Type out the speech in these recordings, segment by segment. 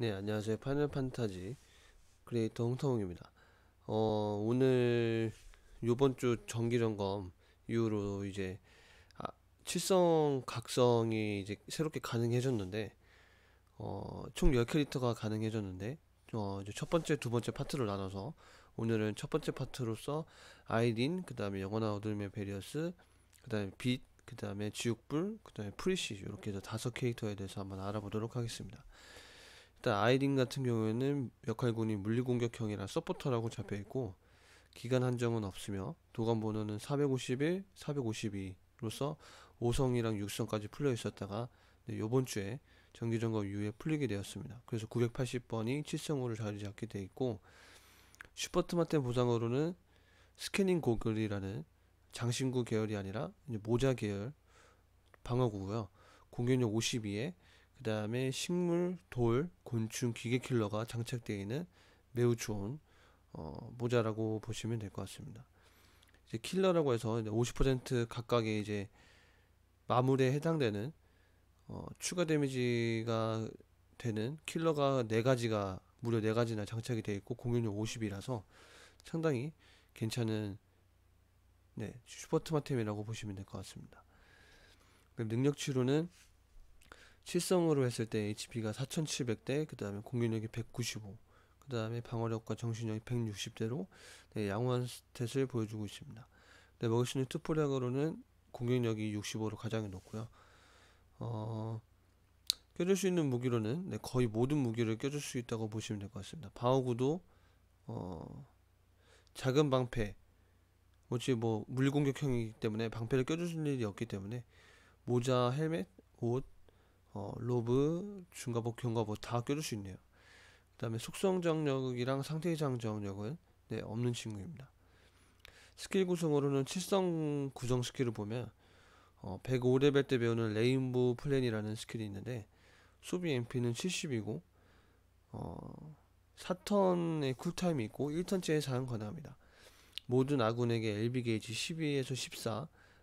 네, 안녕하세요. 파이널 판타지 크리에이터 홍타홍입니다. 어, 오늘 요번 주 정기 점검 이후로 이제 아, 칠성 각성이 이제 새롭게 가능해졌는데 어, 총 10캐릭터가 가능해졌는데 어, 이제 첫 번째, 두 번째 파트로 나눠서 오늘은 첫 번째 파트로서 아이린, 그다음에 영원한 어둠의 베리어스, 그다음에 빛, 그다음에 지옥불, 그다음에 프리시 이렇게 해서 다섯 캐릭터에 대해서 한번 알아보도록 하겠습니다. 일단 아이린 같은 경우에는 역할군이 물리공격형이라 서포터라고 잡혀 있고 기간 한정은 없으며 도감 번호는 451, 452로서 5성이랑 6성까지 풀려 있었다가 네, 요번 주에 정기점검 이후에 풀리게 되었습니다. 그래서 980번이 7성으로 자리 잡게 돼 있고 슈퍼트마텐 보상으로는 스캐닝 고글이라는 장신구 계열이 아니라 모자 계열 방어구고요. 공격력 52에 그 다음에 식물, 돌, 곤충, 기계 킬러가 장착되어 있는 매우 좋은 어, 모자라고 보시면 될 것 같습니다. 이제 킬러라고 해서 50% 각각의 이제 마물에 해당되는 어, 추가 데미지가 되는 킬러가 4가지가 무려 4가지나 장착이 되어 있고 공격력 50이라서 상당히 괜찮은 네, 슈퍼트마템이라고 보시면 될 것 같습니다. 능력치로는 실성으로 했을 때 HP가 4700대, 그 다음에 공격력이 195, 그 다음에 방어력과 정신력이 160대로 네, 양호한 스탯을 보여주고 있습니다. 네, 먹을 수 있는 투포력으로는 공격력이 65로 가장 높고요. 어, 껴줄 수 있는 무기로는 네, 거의 모든 무기를 껴줄 수 있다고 보시면 될 것 같습니다. 방어구도 어, 작은 방패, 뭐지 뭐 물공격형이기 때문에 방패를 껴줄 수 있는 일이 없기 때문에 모자, 헬멧, 옷, 어, 로브, 중과복 경과보 다 껴줄 수 있네요. 그 다음에 속성 장력이랑 상태 장력은 네, 없는 친구입니다. 스킬 구성으로는 7성 구성 스킬을 보면 어, 105레벨 때 배우는 레인보우 플랜이라는 스킬이 있는데 소비 MP는 70이고 어, 4턴의 쿨타임이 있고 1턴째에 사용 가능합니다. 모든 아군에게 LB 게이지 12에서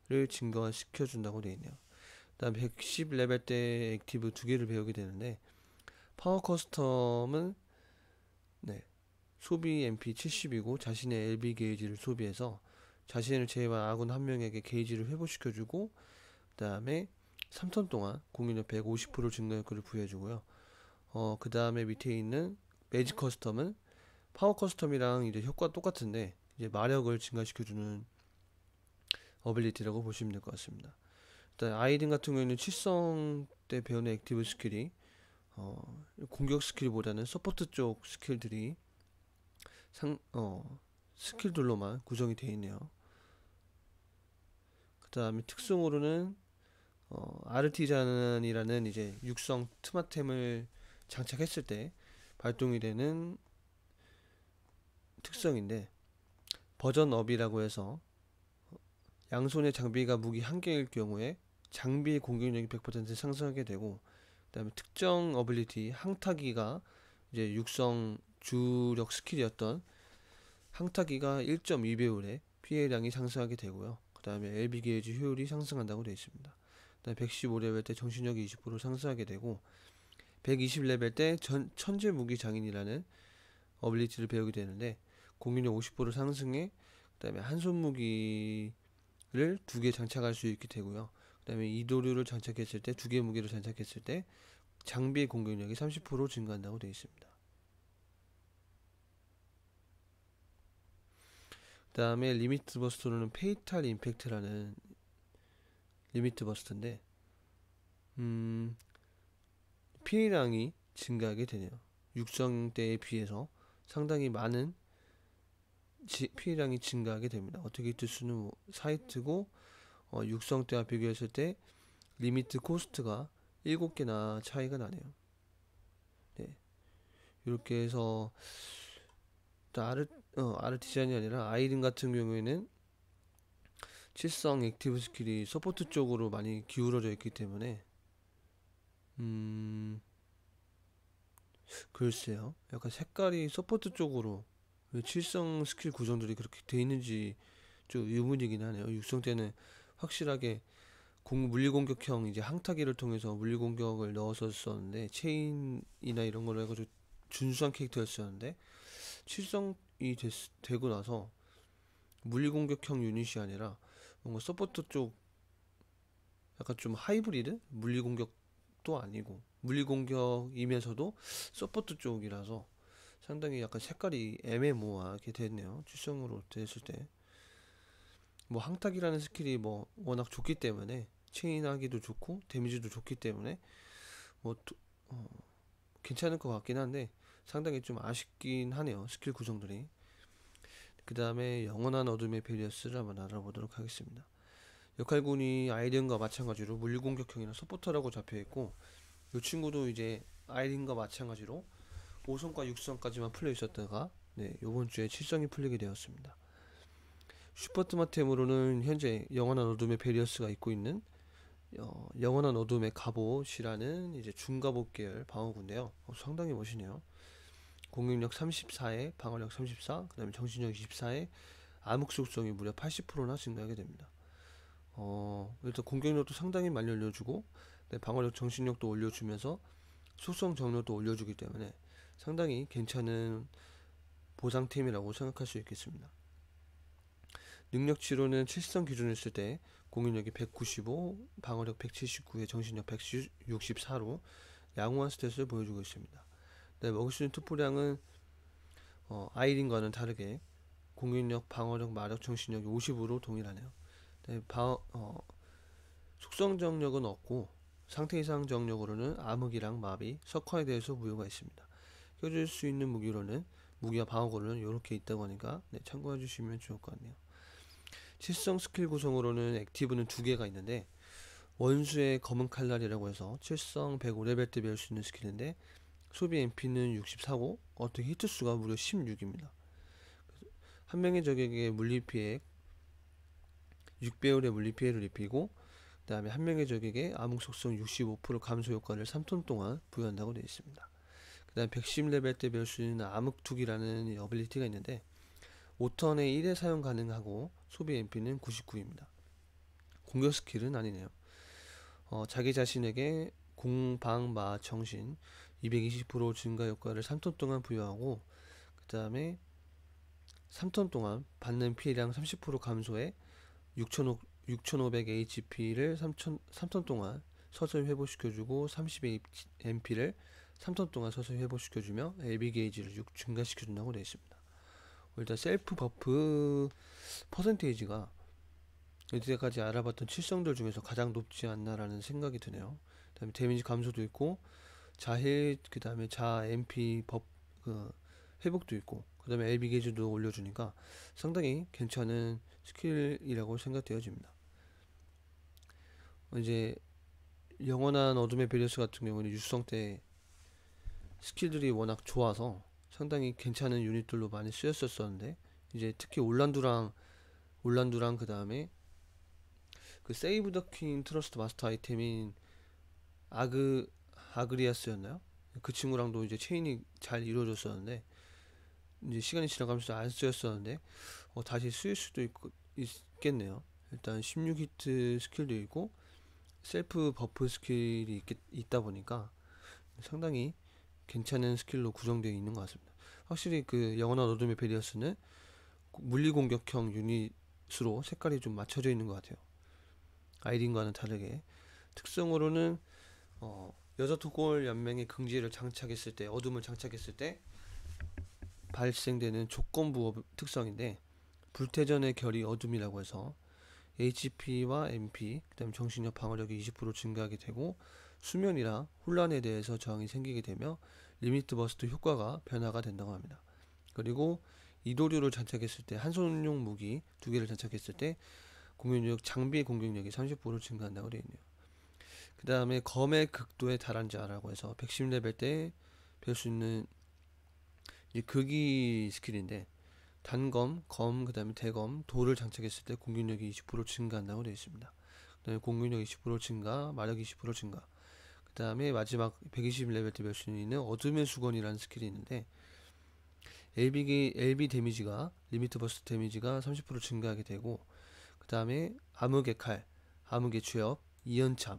14를 증가시켜준다고 되어 있네요. 다음 110레벨 때 액티브 두 개를 배우게 되는데 파워 커스텀은 네, 소비 MP 70이고 자신의 LB 게이지를 소비해서 자신을 제외한 아군 한 명에게 게이지를 회복시켜주고 그 다음에 3턴 동안 공인의 150% 증가효과를 부여해주고요. 어, 그 다음에 밑에 있는 매직 커스텀은 파워 커스텀이랑 이제 효과 똑같은데 이제 마력을 증가시켜주는 어빌리티라고 보시면 될 것 같습니다. 일단 네, 아이든 같은 경우에는 칠성 때 배우는 액티브 스킬이 어, 공격 스킬보다는 서포트 쪽 스킬들이 상, 어, 스킬들로만 구성이 되어 있네요. 그 다음에 특성으로는 어, 아르티잔이라는 이제 육성 트마템을 장착했을 때 발동이 되는 특성인데 버전업이라고 해서 양손의 장비가 무기 한 개일 경우에 장비 공격력이 100% 상승하게 되고 그다음에 특정 어빌리티 항타기가 이제 육성 주력 스킬이었던 항타기가 1.2배율의 피해량이 상승하게 되고요. 그다음에 LB 게이지 효율이 상승한다고 되어 있습니다. 그다음에 115레벨 때 정신력이 20% 상승하게 되고 120레벨 때 전, 천재 무기 장인이라는 어빌리티를 배우게 되는데 공격력 50% 상승에 그다음에 한 손 무기를 두 개 장착할 수 있게 되고요. 그다음에 이도류를 장착했을 때 두개의무기를 장착했을 때 장비의 공격력이 30% 증가한다고 되어 있습니다. 그 다음에 리미트 버스트로는 페이탈 임팩트라는 리미트 버스트인데 음, 피해량이 증가하게 되네요. 육성 때에 비해서 상당히 많은 피해량이 증가하게 됩니다. 어떻게 뜰 수는 뭐 사이트고 어, 육성 때와 비교했을 때 리미트 코스트가 7개나 차이가 나네요. 네. 이렇게 해서 아르, 어, 아르티잔이 아니라 아이린 같은 경우에는 칠성 액티브 스킬이 서포트 쪽으로 많이 기울어져 있기 때문에 음 글쎄요 약간 색깔이 서포트 쪽으로 칠성 스킬 구성들이 그렇게 돼 있는지 좀 의문이긴 하네요 육성 때는 확실하게 공 물리공격형 이제 항타기를 통해서 물리공격을 넣어서 썼는데 체인이나 이런 걸로 해가지고 준수한 캐릭터였었는데 칠성이 됐, 되고 나서 물리공격형 유닛이 아니라 뭔가 서포터 쪽 약간 좀 하이브리드 물리공격도 아니고 물리공격이면서도 서포트 쪽이라서 상당히 약간 색깔이 애매모호하게 됐네요. 출성으로 됐을 때뭐 항탁이라는 스킬이 뭐 워낙 좋기 때문에 체인하기도 좋고 데미지도 좋기 때문에 뭐 도, 어, 괜찮을 것 같긴 한데 상당히 좀 아쉽긴 하네요 스킬 구성들이 그 다음에 영원한 어둠의 베리어스를 한번 알아보도록 하겠습니다 역할군이 아이린과 마찬가지로 물공격형이나 리 서포터라고 잡혀있고 이 친구도 이제 아이린과 마찬가지로 5성과 6성까지만 풀려 있었다가 네, 요번 주에 7성이 풀리게 되었습니다 슈퍼트마템으로는 현재 영원한 어둠의 베리어스가 입고 있는 어, 영원한 어둠의 갑옷이라는 이제 중갑옷 계열 방어구인데요. 어, 상당히 멋이네요. 공격력 34에 방어력 34, 그 다음에 정신력 24에 암흑 속성이 무려 80%나 증가하게 됩니다. 어, 일단 공격력도 상당히 많이 올려주고, 네, 방어력 정신력도 올려주면서 속성 정력도 올려주기 때문에 상당히 괜찮은 보상팀이라고 생각할 수 있겠습니다. 능력치로는 칠성 기준을 쓸 때공인력이 195, 방어력 179에 정신력 164로 양호한 스탯을 보여주고 있습니다. 네, 먹을 수 있는 투포량은 어, 아이린과는 다르게 공격력, 방어력, 마력, 정신력이 50으로 동일하네요. 네, 방, 어, 속성 정력은 없고 상태 이상 정력으로는 암흑이랑 마비, 석화에 대해서 무효가 있습니다. 껴줄 수 있는 무기로는 무기와 방어고는 이렇게 있다고 하니까 네, 참고해 주시면 좋을 것 같네요. 칠성 스킬 구성으로는 액티브는 두 개가 있는데 원수의 검은 칼날이라고 해서 칠성 105레벨 때 배울 수 있는 스킬인데 소비 MP는 64고 어떻게 히트 수가 무려 16입니다. 한 명의 적에게 물리 피해 6배율의 물리 피해를 입히고 그 다음에 한 명의 적에게 암흑 속성 65% 감소 효과를 3톤 동안 부여한다고 되어 있습니다. 그 다음 110레벨 때 배울 수 있는 암흑 투기라는 어빌리티가 있는데 5턴에 1회 사용 가능하고 소비 MP는 99입니다. 공격 스킬은 아니네요. 어, 자기 자신에게 공방마 정신 220% 증가 효과를 3톤 동안 부여하고 그 다음에 3톤 동안 받는 피해량 30% 감소에 6,500 HP를 3천, 3톤 동안 서서히 회복시켜주고 30 MP를 3톤 동안 서서히 회복시켜주며 LB 게이지를 6 증가시켜준다고 되어 있습니다. 일단 셀프 버프 퍼센테이지가 이제까지 알아봤던 칠성들 중에서 가장 높지 않나라는 생각이 드네요. 그다음에 데미지 감소도 있고 자해 그다음에 자 MP 법그 회복도 있고 그다음에 LB 게이지도 올려주니까 상당히 괜찮은 스킬이라고 생각되어집니다. 어, 이제 영원한 어둠의 베리스 같은 경우는 유성때 스킬들이 워낙 좋아서 상당히 괜찮은 유닛들로 많이 쓰였었었는데 이제 특히 올란두랑 올란두랑 그 다음에 그 세이브 더 킹 트러스트 마스터 아이템인 아그 아그리아스였나요? 그 친구랑도 이제 체인이 잘 이루어졌었는데 이제 시간이 지나가면서 안 쓰였었는데 어, 다시 쓰일 수도 있, 겠네요 일단 16히트 스킬도 있고 셀프 버프 스킬이 있, 있다 보니까 상당히 괜찮은 스킬로 구성되어 있는 것 같습니다. 확실히 그 영원한 어둠의 베리어스는 물리공격형 유닛으로 색깔이 좀 맞춰져 있는 것 같아요. 아이린과는 다르게 특성으로는 어, 여자 토골 연맹의 긍지를 장착했을 때 어둠을 장착했을 때 발생되는 조건부 특성인데 불태전의 결이 어둠이라고 해서 HP와 MP, 그다음 정신력 방어력이 20% 증가하게 되고 수면이나 혼란에 대해서 저항이 생기게 되며 리미트 버스트 효과가 변화가 된다고 합니다. 그리고 이도류를 장착했을 때한 손용 무기 두 개를 장착했을 때 공격력 장비 공격력이 30%를 증가한다고 되어 있네요. 그 다음에 검의 극도의 다란자라고 해서 110레벨 때뵐수 있는 이 극이 스킬인데 단검, 검, 그 다음에 대검, 돌을 장착했을 때 공격력이 20% 증가한다고 되어 있습니다. 그 다음에 공격력 20% 증가, 마력 20% 증가. 그 다음에 마지막 120레벨 때 멸신이는 어둠의 수건이라는 스킬이 있는데 LB, LB 데미지가 리미트 버스 데미지가 30% 증가하게 되고 그 다음에 암흑의 칼, 암흑의 취업, 이연참이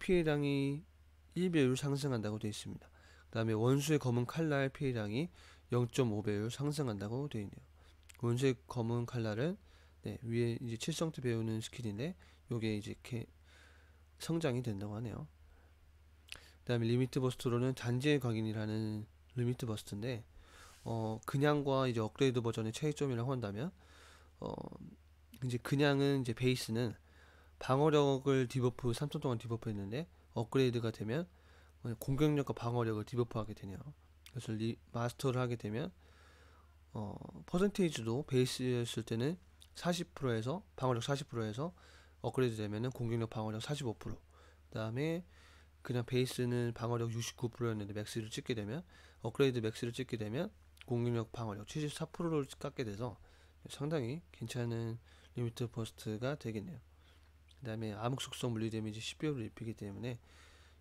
피해량이 1배율 상승한다고 되어 있습니다. 그 다음에 원수의 검은 칼날 피해량이 0.5배율 상승한다고 되어 있네요. 원수의 검은 칼날은 네, 위에 이제 칠성트 배우는 스킬인데 요게 이제 이렇게 성장이 된다고 하네요. 그다음에 리미트 버스트로는 잔재의 각인이라는 리미트 버스트인데 어 그냥과 이제 업그레이드 버전의 차이점이라고 한다면 어 이제 그냥은 이제 베이스는 방어력을 디버프 3초 동안 디버프했는데 업그레이드가 되면 공격력과 방어력을 디버프하게 되네요. 그래서 리, 마스터를 하게 되면 어, 퍼센테이지도 베이스였을 때는 40%에서 방어력 40%에서 업그레이드 되면은 공격력 방어력 45%그 다음에 그냥 베이스는 방어력 69%였는데 맥스를 찍게 되면 업그레이드 맥스를 찍게 되면 공격력 방어력 74%를 깎게 돼서 상당히 괜찮은 리미트 버스트가 되겠네요. 그 다음에 암흑 속성 물리 데미지 10배를 입히기 때문에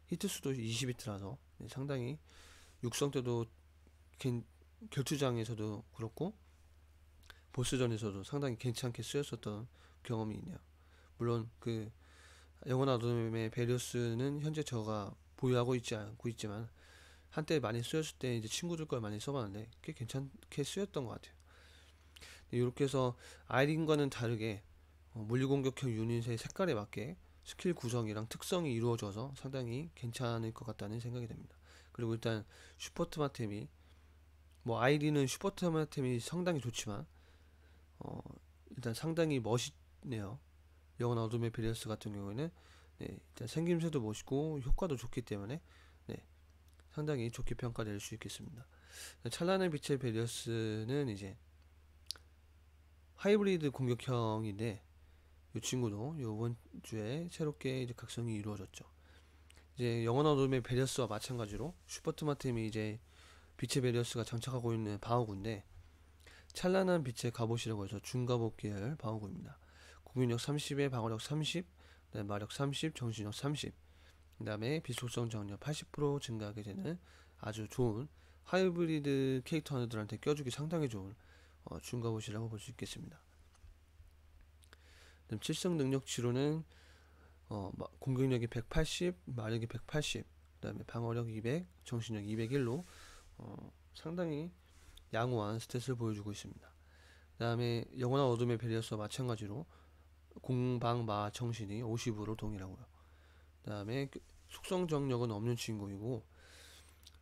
히트 수도 20히트라서 상당히 육성 때도 결투장에서도 그렇고 보스전에서도 상당히 괜찮게 쓰였었던 경험이 있네요. 물론 그 영원한 어둠의 베리우스는 현재 저가 보유하고 있지 않고 있지만 한때 많이 쓰였을 때 이제 친구들 걸 많이 써봤는데 꽤 괜찮게 쓰였던 것 같아요. 이렇게 해서 아이린과는 다르게 어, 물리공격형 유닛의 색깔에 맞게 스킬 구성이랑 특성이 이루어져서 상당히 괜찮을 것 같다는 생각이 듭니다. 그리고 일단 슈퍼트마템이 뭐 아이린은 슈퍼트마템이 상당히 좋지만 어 일단 상당히 멋있네요. 영원 어둠의 베리어스 같은 경우에는 네, 일단 생김새도 멋있고 효과도 좋기 때문에 네, 상당히 좋게 평가될 수 있겠습니다. 찬란한 빛의 베리어스는 이제 하이브리드 공격형인데 이 친구도 이번 주에 새롭게 이제 각성이 이루어졌죠. 이제 영원 한 어둠의 베리어스와 마찬가지로 슈퍼트마팀이 이제 빛의 베리어스가 장착하고 있는 방어군데 찬란한 빛의 갑옷이라고 해서 중갑옷 계열 방어군입니다 공격력 30에 방어력 30, 그다음에 마력 30, 정신력 30, 그 다음에 비속성 정력 80% 증가하게 되는 아주 좋은 하이브리드 캐릭터들한테 껴주기 상당히 좋은 어, 중가옷이라고 볼 수 있겠습니다. 그럼 7성 능력치로는 어, 공격력이 180, 마력이 180, 그 다음에 방어력 200, 정신력 201로 어, 상당히 양호한 스탯을 보여주고 있습니다. 그 다음에 영원한 어둠의 베리어스와 마찬가지로 공방마 정신이 50으로 동일하고요. 그다음에 그 숙성 정력은 없는 친구이고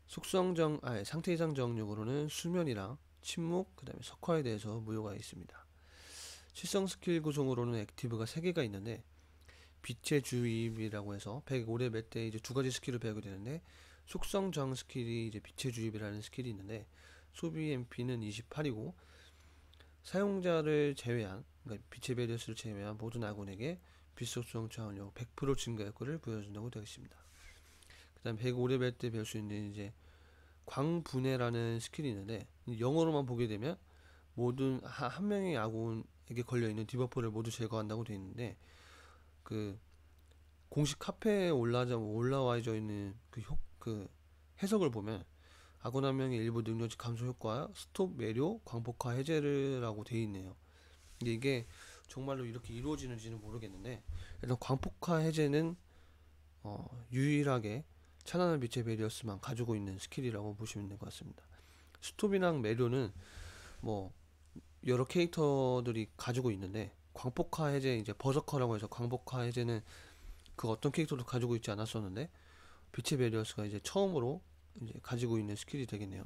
숙성 정 아니 상태 이상 정력으로는 수면이랑 침묵 그다음에 석화에 대해서 무효가 있습니다. 실성 스킬 구성으로는 액티브가 3개가 있는데 빛의 주입이라고 해서 105레 맷때 이제 두 가지 스킬을 배우게 되는데 숙성 정 스킬이 이제 빛의 주입이라는 스킬이 있는데 소비 MP는 28이고 사용자를 제외한 그러니까 빛의 베리어스를 제외한 모든 아군에게 비속성 차원력 100% 증가 효과를 보여준다고 되겠습니다. 그 다음 105레벨 때배수 있는 이제 광분해라는 스킬이 있는데 영어로만 보게 되면 모든 한 명의 아군에게 걸려있는 디버프를 모두 제거한다고 되어 있는데 그 공식 카페에 올라와 올라와져 있는 그, 효, 그 해석을 보면 아군 한 명의 일부 능력치 감소 효과 스톱 매료 광폭화 해제를라고 되어 있네요. 근데 이게 정말로 이렇게 이루어지는지는 모르겠는데 일단 광폭화 해제는 어, 유일하게 찬란한 빛의 베리어스만 가지고 있는 스킬이라고 보시면 될 것 같습니다. 스톱이랑 메료는 뭐 여러 캐릭터들이 가지고 있는데 광폭화 해제 이제 버서커라고 해서 광폭화 해제는 그 어떤 캐릭터도 가지고 있지 않았었는데 빛의 베리어스가 이제 처음으로 이제 가지고 있는 스킬이 되겠네요.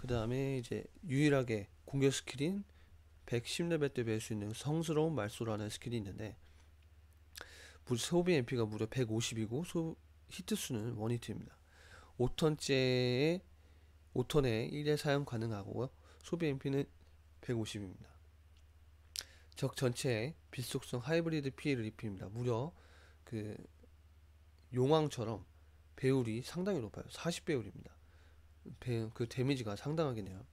그 다음에 이제 유일하게 공격 스킬인 110레벨 때 배울 수 있는 성스러운 말소라는 스킬이 있는데 소비 MP가 무려 150이고 소, 히트 수는 원히트입니다. 5턴째에 5턴에 1회 사용 가능하고요. 소비 MP는 150입니다. 적 전체에 빛속성 하이브리드 피해를 입힙니다. 무려 그 용왕처럼 배율이 상당히 높아요. 40배율입니다. 그 데미지가 상당하겠네요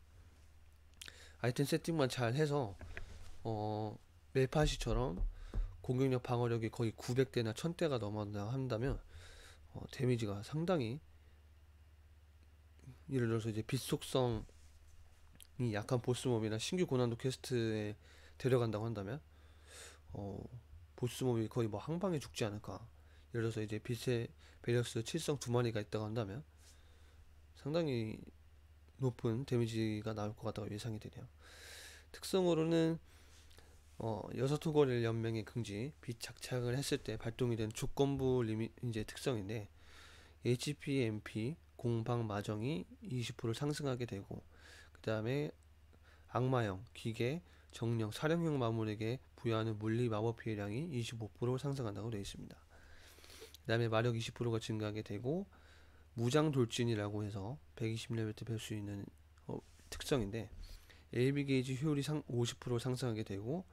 아이템 세팅만 잘 해서 어메파시처럼 공격력 방어력이 거의 900대나 1000대가 넘었나 한다면 어, 데미지가 상당히 예를 들어서 이제 빛속성이 약한 보스몹이나 신규 고난도 퀘스트에 데려간다고 한다면 어, 보스몹이 거의 뭐한 방에 죽지 않을까 예를 들어서 이제 빛의 베리어스 7성 두 마리가 있다고 한다면 상당히 높은 데미지가 나올 것 같다고 예상이 되네요. 특성으로는 어, 여섯토거릴 연맹의 긍지 비착착을 했을 때 발동이 된 조건부 리미, 이제 특성인데 HP, MP, 공방 마정이 20% 상승하게 되고 그 다음에 악마형, 기계, 정령, 사령형 마물에게 부여하는 물리 마법 피해량이 25% 상승한다고 되어 있습니다. 그 다음에 마력 20%가 증가하게 되고 무장 돌진이라고 해서 1 2 0레벨 m 뺄수 있는 어, 특성인데 LB 게이지 효율이 상, 50% 상승하게 되고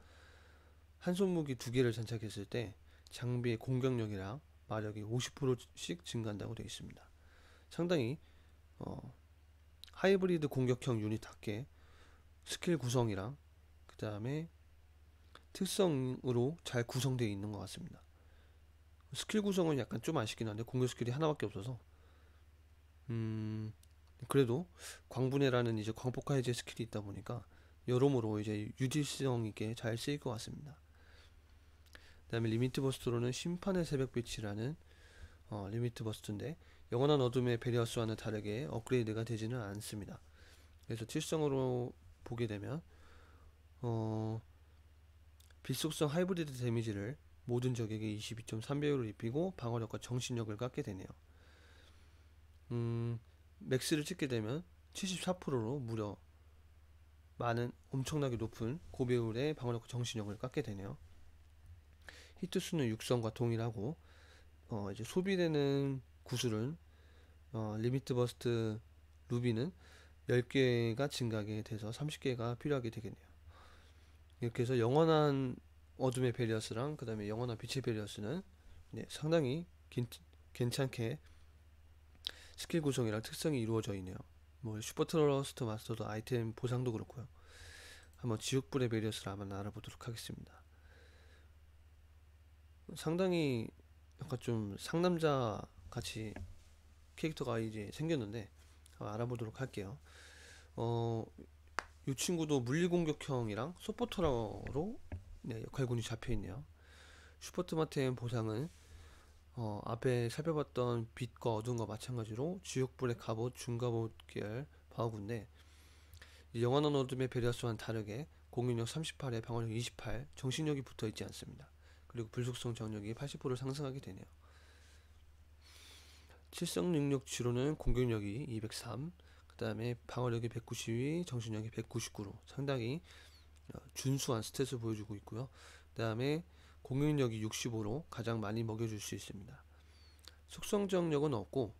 한 손무기 두 개를 장착했을 때 장비의 공격력이랑 마력이 50%씩 증가한다고 되어 있습니다. 상당히 어, 하이브리드 공격형 유닛답게 스킬 구성이랑 그 다음에 특성으로 잘 구성되어 있는 것 같습니다. 스킬 구성은 약간 좀 아쉽긴 한데 공격 스킬이 하나밖에 없어서 음, 그래도 광분해라는 이제 광폭화 해제 스킬이 있다 보니까 여러모로 이제 유지성 있게 잘 쓰일 것 같습니다. 그 다음에 리미트 버스트로는 심판의 새벽 빛이라는 어, 리미트 버스트인데 영원한 어둠의 베리어스와는 다르게 업그레이드가 되지는 않습니다. 그래서 칠성으로 보게 되면 어, 빛속성 하이브리드 데미지를 모든 적에게 22.3배율을 입히고 방어력과 정신력을 깎게 되네요. 맥스를 찍게 되면 74%로 무려 많은 엄청나게 높은 고배율의 방어력 정신력을 깎게 되네요. 히트 수는 육성과 동일하고 어 이제 소비되는 구슬은 어 리미트 버스트 루비는 10개가 증가하게 돼서 30개가 필요하게 되겠네요. 이렇게 해서 영원한 어둠의 베리어스랑 그 다음에 영원한 빛의 베리어스는 네, 상당히 괜찮게 스킬 구성이랑 특성이 이루어져 있네요. 뭐 슈퍼 트러스트 마스터도 아이템 보상도 그렇고요. 한번 지옥불의 베리어스를 한번 알아보도록 하겠습니다. 상당히 약간 좀 상남자 같이 캐릭터가 이제 생겼는데 알아보도록 할게요. 어, 이 친구도 물리공격형이랑 소포터로 네, 역할군이 잡혀 있네요. 슈퍼트마템 보상은 어, 앞에 살펴봤던 빛과 어둠과 마찬가지로 지옥불의 갑옷, 중갑옷 계열 바오군데 영원한 어둠의 베리아스와는 다르게 공격력 38에 방어력 28, 정신력이 붙어 있지 않습니다. 그리고 불속성 정력이 80%를 상승하게 되네요. 칠성 능력 지로는 공격력이 203, 그 다음에 방어력이 192, 정신력이 199로 상당히 어, 준수한 스탯을 보여주고 있고요. 그 다음에 공격력이 65로 가장 많이 먹여줄 수 있습니다. 속성 정력은 없고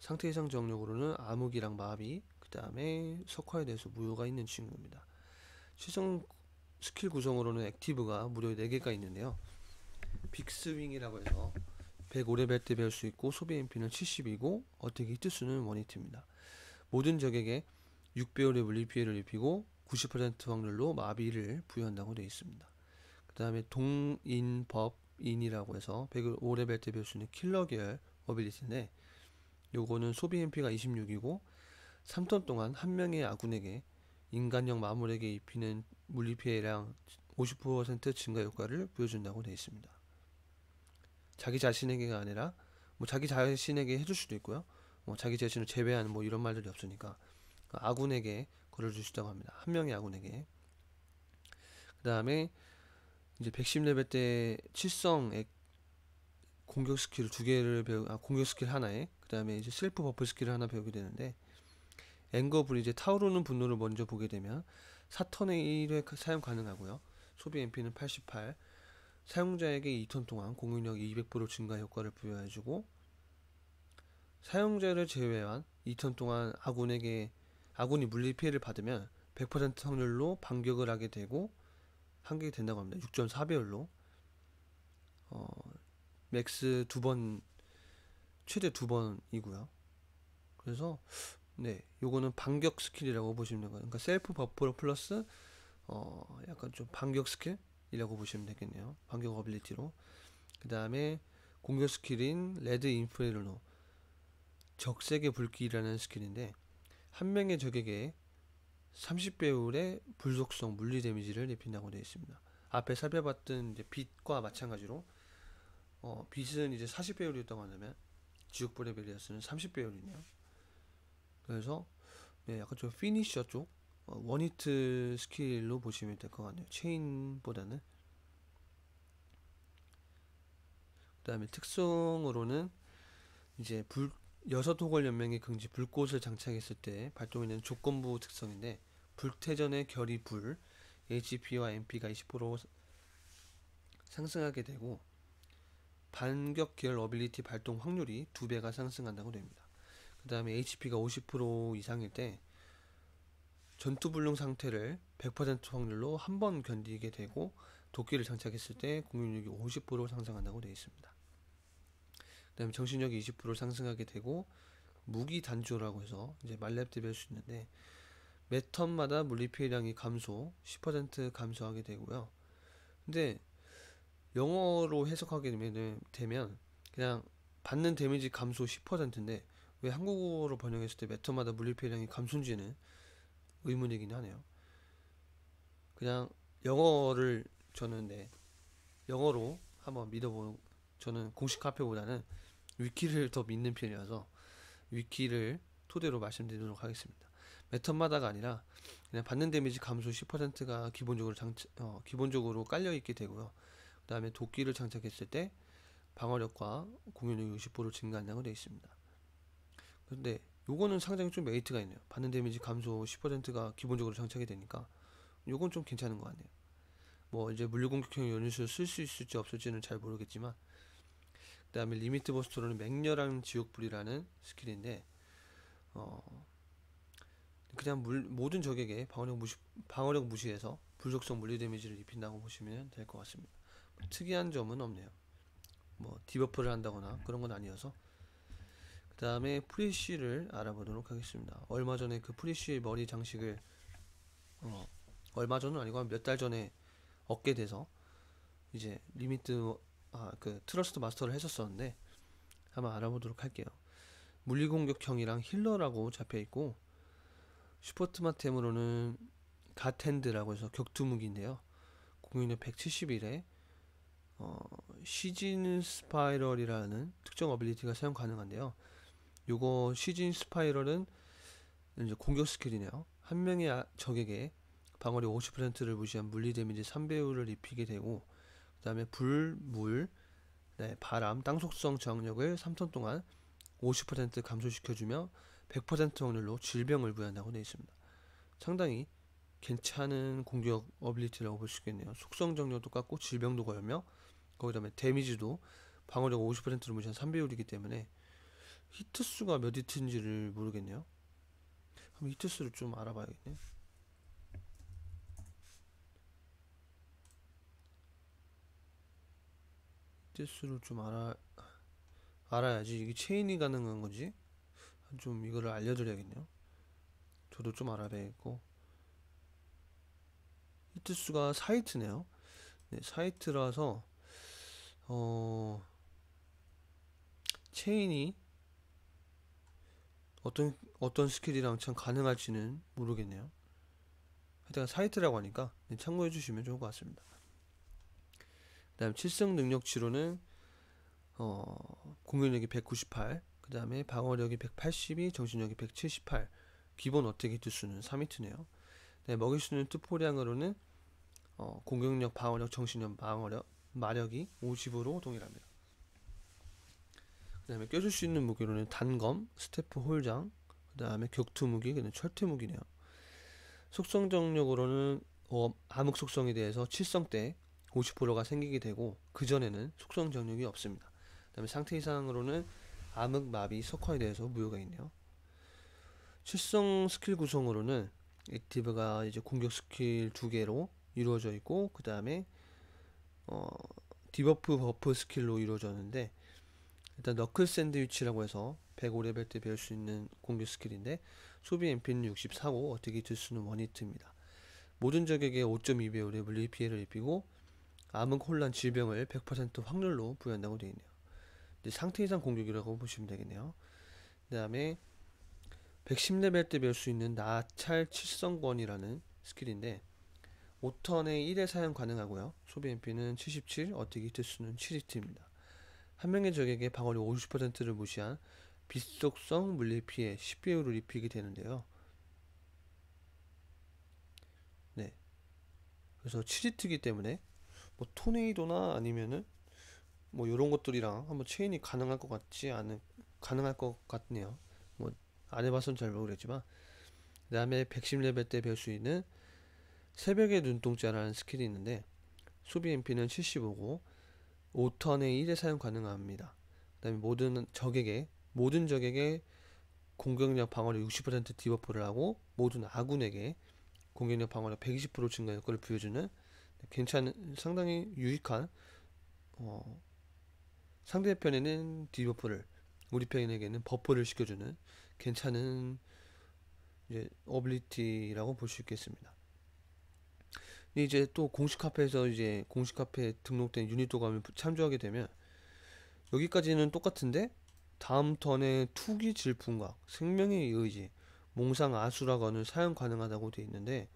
상태 이상 정력으로는 암흑이랑 마비, 그 다음에 석화에 대해서 무효가 있는 친구입니다. 최종 스킬 구성으로는 액티브가 무려 4개가 있는데요. 빅스윙이라고 해서 105레벨 때 배울 수 있고 소비 MP는 70이고 어떻 히트수는 원히트입니다. 모든 적에게 6배율의 물리 피해를 입히고 90% 확률로 마비를 부여한다고 되어 있습니다. 그 다음에 동인법인이라고 해서 105레벨 때 배울 수 있는 킬러 계열 어빌리티인데 요거는 소비 MP가 26이고 3턴 동안 한 명의 아군에게 인간형 마물에게 입히는 물리 피해량 50% 증가 효과를 보여준다고 되어 있습니다. 자기 자신에게가 아니라 뭐 자기 자신에게 해줄 수도 있고요. 뭐 자기 자신을 제외하는 뭐 이런 말들이 없으니까 아군에게 걸어주시 있다고 합니다. 한 명의 아군에게. 그 다음에 이제 110레벨 때 칠성 액 공격 스킬 두 개를 배우 아 공격 스킬 하나에 그다음에 이제 셀프 버프 스킬을 하나 배우게 되는데 앵거블 이제 이 타오르는 분노를 먼저 보게 되면 4턴의 1회 사용 가능하고요. 소비 MP는 88. 사용자에게 2턴 동안 공격력 200% 증가 효과를 부여해 주고 사용자를 제외한 2턴 동안 아군에게 아군이 물리 피해를 받으면 100% 확률로 반격을 하게 되고 한계가 된다고 합니다. 6전 4배율로 어, 맥스 두 번 최대 두 번이고요. 그래서 네, 요거는 반격 스킬이라고 보시면 되거든요. 그러니까 셀프 버프로 플러스 어, 약간 좀 반격 스킬이라고 보시면 되겠네요. 반격 어빌리티로. 그다음에 공격 스킬인 레드 인프레르노 적색의 불길이라는 스킬인데 한 명의 적에게 30배율의 불속성 물리 데미지를 입힌다고 되어 있습니다. 앞에 살펴봤던 이제 빛과 마찬가지로 어, 빛은 이제 40배율이었다고 한다면 지옥불의 벨리아스는 30배율이네요. 그래서 네, 약간 좀 피니셔 쪽 어, 원히트 스킬로 보시면 될 것 같네요. 체인보다는 그 다음에 특성으로는 이제 불 여섯 호걸 연맹의 긍지 불꽃을 장착했을 때 발동되는 조건부 특성인데 불태전의 결이 불, HP와 MP가 20% 상승하게 되고 반격 계열 어빌리티 발동 확률이 두 배가 상승한다고 됩니다. 그 다음에 HP가 50% 이상일 때 전투 불능 상태를 100% 확률로 한 번 견디게 되고 도끼를 장착했을 때 공격력이 50% 상승한다고 되어 있습니다. 그 다음에 정신력이 20% 상승하게 되고 무기 단조라고 해서 이제 말렙 대비할 수 있는데 매 턴마다 물리피해량이 감소 10% 감소하게 되고요. 근데 영어로 해석하게 되면, 되면 그냥 받는 데미지 감소 10%인데 왜 한국어로 번역했을 때매 턴마다 물리피해량이 감소인지는 의문이긴 하네요. 그냥 영어를 저는 네 영어로 한번 믿어보는 저는 공식 카페보다는 위키를 더 믿는 편이어서 위키를 토대로 말씀드리도록 하겠습니다. 매턴마다가 아니라 그냥 받는 데미지 감소 10%가 기본적으로 장 어, 기본적으로 깔려 있게 되고요. 그다음에 도끼를 장착했을 때 방어력과 공격력 6 0 증가한다고 되어 있습니다. 근데 요거는 상당히 좀 메이트가 있네요. 받는 데미지 감소 10%가 기본적으로 장착이 되니까 요건 좀 괜찮은 것 같네요. 뭐 이제 물류공격형 연유수 쓸 수 있을지 없을지는 잘 모르겠지만 그 다음에 리미트 버스터로는 맹렬한 지옥불이라는 스킬인데 어 그냥 물, 모든 적에게 방어력 무시 방어력 무시해서 불속성 물리 데미지를 입힌다고 보시면 될 것 같습니다. 특이한 점은 없네요. 뭐 디버프를 한다거나 그런 건 아니어서 그 다음에 프리쉬를 알아보도록 하겠습니다. 얼마 전에 그 프리쉬 머리 장식을 어, 얼마 전은 아니고 몇 달 전에 얻게 돼서 이제 리미트 아그 트러스트 마스터를 했었었는데 한번 알아보도록 할게요. 물리공격형이랑 힐러라고 잡혀 있고 슈퍼트마템으로는 갓핸드라고 해서 격투무기인데요. 공인의 1 7일에 어, 시즌 스파이럴이라는 특정 어빌리티가 사용 가능한데요. 요거 시즌 스파이럴은 이제 공격 스킬이네요. 한 명의 아, 적에게 방어리 50%를 무시한 물리 데미지 3배율을 입히게 되고 그 다음에 불, 물, 네, 바람, 땅 속성 저항력을 3턴 동안 50% 감소시켜주며 100% 확률로 질병을 구현한다고 되어 있습니다. 상당히 괜찮은 공격 어빌리티라고 볼 수 있겠네요. 속성 정력도깎고 질병도 걸며 거기 다음에 데미지도 방어력 50%를 무시한 3배율이기 때문에 히트 수가 몇 히트인지를 모르겠네요. 그럼 히트 수를 좀 알아봐야겠네요. 히트 수를 좀 알아 알아야지 이게 체인이 가능한 거지. 좀 이거를 알려드려야겠네요. 저도 좀 알아야겠고 히트 수가 사이트네요. 네, 사이트라서 어 체인이 어떤 어떤 스킬이랑 참 가능할지는 모르겠네요. 하여튼 사이트라고 하니까 네, 참고해 주시면 좋을 것 같습니다. 그다음 칠성 능력치로는 어 공격력이 198, 그 다음에 방어력이 182, 정신력이 178, 기본 어택의 투수는 3히트네요. 네, 먹일수있는 투포량으로는 어, 공격력, 방어력, 정신력, 방어력, 마력이 50으로 동일합니다. 그 다음에 껴줄 수 있는 무기로는 단검, 스태프 홀장, 그 다음에 격투 무기, 그는 철퇴 무기네요. 속성 정력으로는 어, 암흑 속성에 대해서 칠성때 50%가 생기게 되고 그 전에는 속성 정력이 없습니다. 그 다음에 상태 이상으로는 암흑, 마비, 석화에 대해서 무효가 있네요. 실성 스킬 구성으로는 액티브가 이제 공격 스킬 두 개로 이루어져 있고 그 다음에 어, 디버프 버프 스킬로 이루어졌는데 일단 너클 샌드위치라고 해서 105레벨 때 배울 수 있는 공격 스킬인데 소비 MP는 64고 어떻게 들수는 원히트입니다. 모든 적에게 5.2배율의 물리 피해를 입히고 암흑 혼란 질병을 100% 확률로 부여한다고 되어 있네요. 상태 이상 공격이라고 보시면 되겠네요. 그 다음에 110레벨 때 배울 수 있는 나찰 칠성권이라는 스킬인데 5턴에 1회 사용 가능하고요. 소비 MP는 77, 어택이 히트수는 7히트입니다. 한 명의 적에게 방어력 50%를 무시한 비속성 물리 피해 10배율을 입히게 되는데요. 네. 그래서 7히트기 때문에 뭐 토네이도나 아니면은 뭐요런 것들이랑 한번 체인이 가능할 것 같지 않은 가능할 것 같네요. 뭐 안 해봐선 잘 모르겠지만 그 다음에 110레벨 때 배울 수 있는 새벽의 눈동자라는 스킬이 있는데 수비 MP는 75고 5턴에 1에 사용 가능합니다. 그 다음에 모든 적에게 모든 적에게 공격력 방어력 60% 디버프를 하고 모든 아군에게 공격력 방어력 120% 증가 효과를 부여주는 괜찮은 상당히 유익한 어, 상대편에는 디버프를 우리 편에게는 버퍼를 시켜주는 괜찮은 이제 어빌리티라고 볼 수 있겠습니다. 이제 또 공식 카페에서 이제 공식 카페에 등록된 유닛도 가면 참조하게 되면 여기까지는 똑같은데 다음 턴에 투기 질풍각, 생명의 의지, 몽상 아수라고 하 사용 가능하다고 되어 있는데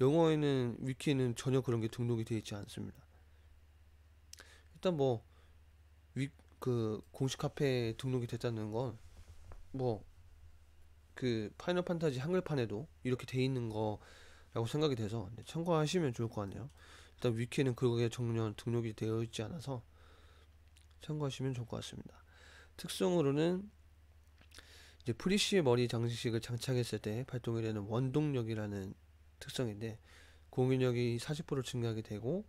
영어에는 위키는 전혀 그런 게 등록이 되어 있지 않습니다. 일단 뭐 위, 그 공식 카페에 등록이 됐다는 건 뭐 그 파이널 판타지 한글판에도 이렇게 돼 있는 거라고 생각이 돼서 참고하시면 좋을 것 같네요. 일단 위키에는 그게 정년 등록이 되어 있지 않아서 참고하시면 좋을 것 같습니다. 특성으로는 이제 프리쉬의 머리 장식을 장착했을 때 발동이 되는 원동력이라는 특성인데 공인력이 40% 증가하게 되고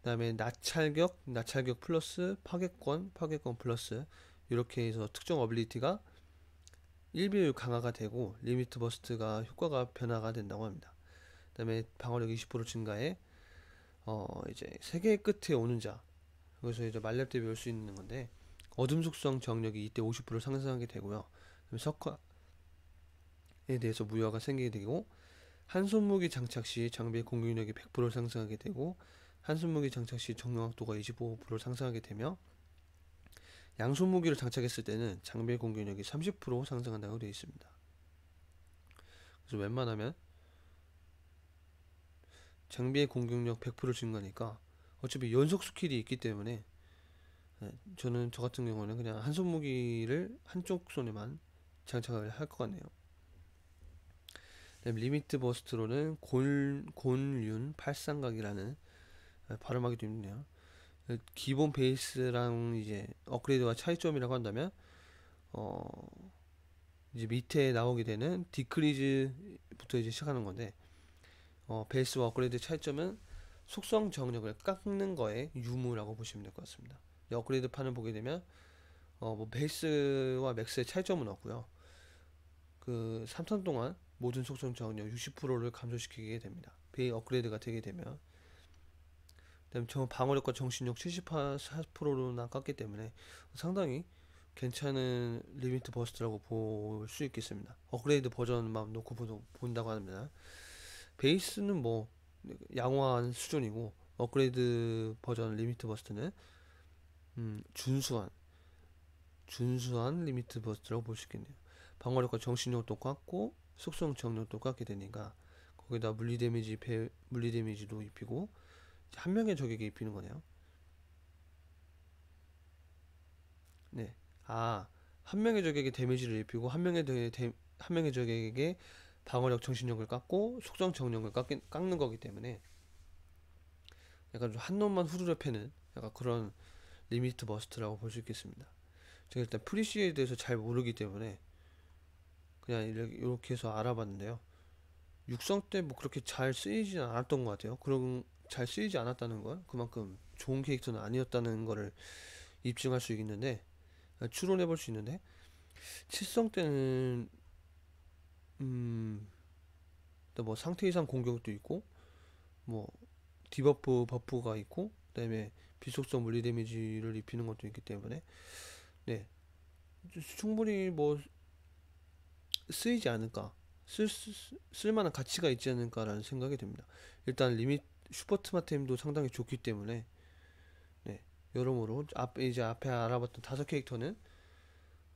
그 다음에 나찰격, 나찰격 플러스 파괴권, 파괴권 플러스 이렇게 해서 특정 어빌리티가 1비율 강화가 되고 리미트 버스트가 효과가 변화가 된다고 합니다. 그 다음에 방어력 20% 증가에 어 이제 세계의 끝에 오는 자여기서 이제 말렙 때 배울 수 있는 건데 어둠 속성 정력이 이때 50% 상승하게 되고요. 석화에 대해서 무효화가 생기게 되고 한 손무기 장착 시 장비의 공격력이 100% 상승하게 되고 한손무기 장착 시 정명확도가 25%를 상승하게 되며 양손무기를 장착했을 때는 장비 의 공격력이 30% 상승한다고 되어 있습니다. 그래서 웬만하면 장비의 공격력 100%를 증가니까 어차피 연속 스킬이 있기 때문에 예, 저는 저 같은 경우는 그냥 한 손무기를 한쪽 손에만 장착을 할 것 같네요. 리미트 버스트로는 곤, 곤륜 팔삼각이라는 네, 발음하기도 힘드네요. 그 기본 베이스랑 이제 업그레이드와 차이점이라고 한다면 어 이제 밑에 나오게 되는 디크리즈부터 이제 시작하는 건데 어 베이스와 업그레이드 차이점은 속성 정력을 깎는 거에 유무라고 보시면 될 것 같습니다. 업그레이드 판을 보게 되면 어뭐 베이스와 맥스의 차이점은 없고요. 그 3턴 동안 모든 속성 정력 60%를 감소시키게 됩니다. 베이 업그레이드가 되게 되면 그다음에 저 방어력과 정신력 74%로 나갔기 때문에 상당히 괜찮은 리미트 버스트라고 볼 수 있겠습니다. 업그레이드 버전만 놓고 본다고 합니다. 베이스는 뭐 양호한 수준이고 업그레이드 버전 리미트 버스트는 음, 준수한 준수한 리미트 버스트라고 볼 수 있겠네요. 방어력과 정신력 똑같고 속성 정력 똑같게 되니까 거기다 물리 데미지 배, 물리 데미지도 입히고 한 명의 적에게 입히는 거네요. 네. 아, 한 명의 적에게 데미지를 입히고 한 명의 데, 데, 한 명의 적에게 방어력 정신력을 깎고 속성 정력을 깎인, 깎는 거기 때문에 약간 좀한 놈만 후루룩 패는 약간 그런 리미트 버스트라고 볼 수 있겠습니다. 제가 일단 프리시에 대해서 잘 모르기 때문에 그냥 이렇게 해서 알아봤는데요. 육성 때 뭐 그렇게 잘 쓰이지 않았던 것 같아요. 그럼 잘 쓰이지 않았다는 건 그만큼 좋은 캐릭터는 아니었다는 거를 입증할 수 있는데 아, 추론해 볼 수 있는데 칠성 때는 음뭐 상태 이상 공격도 있고 뭐 디버프 버프가 있고 그다음에 비속성 물리 데미지를 입히는 것도 있기 때문에 네 충분히 뭐 쓰이지 않을까 쓸, 쓸 만한 가치가 있지 않을까라는 생각이 듭니다. 일단 리밋 슈퍼트마템도 상당히 좋기 때문에 네, 여러모로 앞 이제 앞에 알아봤던 다섯 캐릭터는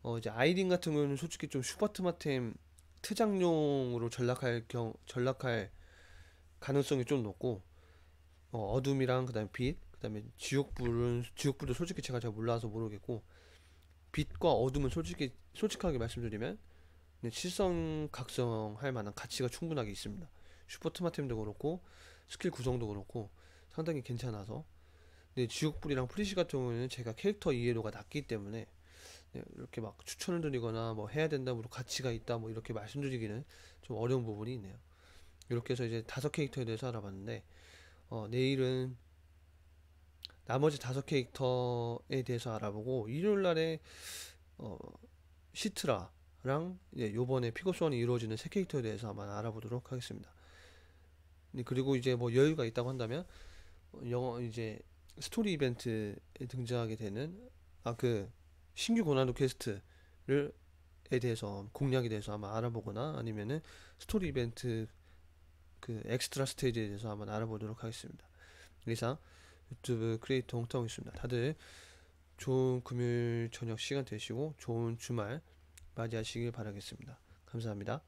어 이제 아이린 같은 경우는 솔직히 좀 슈퍼트마템 트장용으로 전락할 경 전락할 가능성이 좀 높고 어, 어 둠이랑 그다음에 빛, 그다음에 지옥불은 지옥불도 솔직히 제가 잘 몰라서 모르겠고 빛과 어둠은 솔직히 솔직하게 말씀드리면 네, 실성 각성할 만한 가치가 충분하게 있습니다. 슈퍼트마템도 그렇고 스킬 구성도 그렇고 상당히 괜찮아서 근데 네, 지옥불이랑 프리시 같은 경우는 에 제가 캐릭터 이해도가 낮기 때문에 네, 이렇게 막 추천을 드리거나 뭐 해야 된다, 뭐 가치가 있다, 뭐 이렇게 말씀드리기는 좀 어려운 부분이 있네요. 이렇게 해서 이제 다섯 캐릭터에 대해서 알아봤는데 어, 내일은 나머지 다섯 캐릭터에 대해서 알아보고 일요일 날에 어, 시트라 랑 이제 요번에 픽업선이 이루어지는 새 캐릭터에 대해서 한번 알아보도록 하겠습니다. 네, 그리고 이제 뭐 여유가 있다고 한다면 영어 이제 스토리 이벤트에 등장하게 되는 아 그 신규 고난도 퀘스트를 에 대해서 공략에 대해서 한번 알아보거나 아니면은 스토리 이벤트 그 엑스트라 스테이지에 대해서 한번 알아보도록 하겠습니다. 이상 유튜브 크리에이터 홍타홍 있습니다. 다들 좋은 금요일 저녁 시간 되시고 좋은 주말 맞이하시길 바라겠습니다. 감사합니다.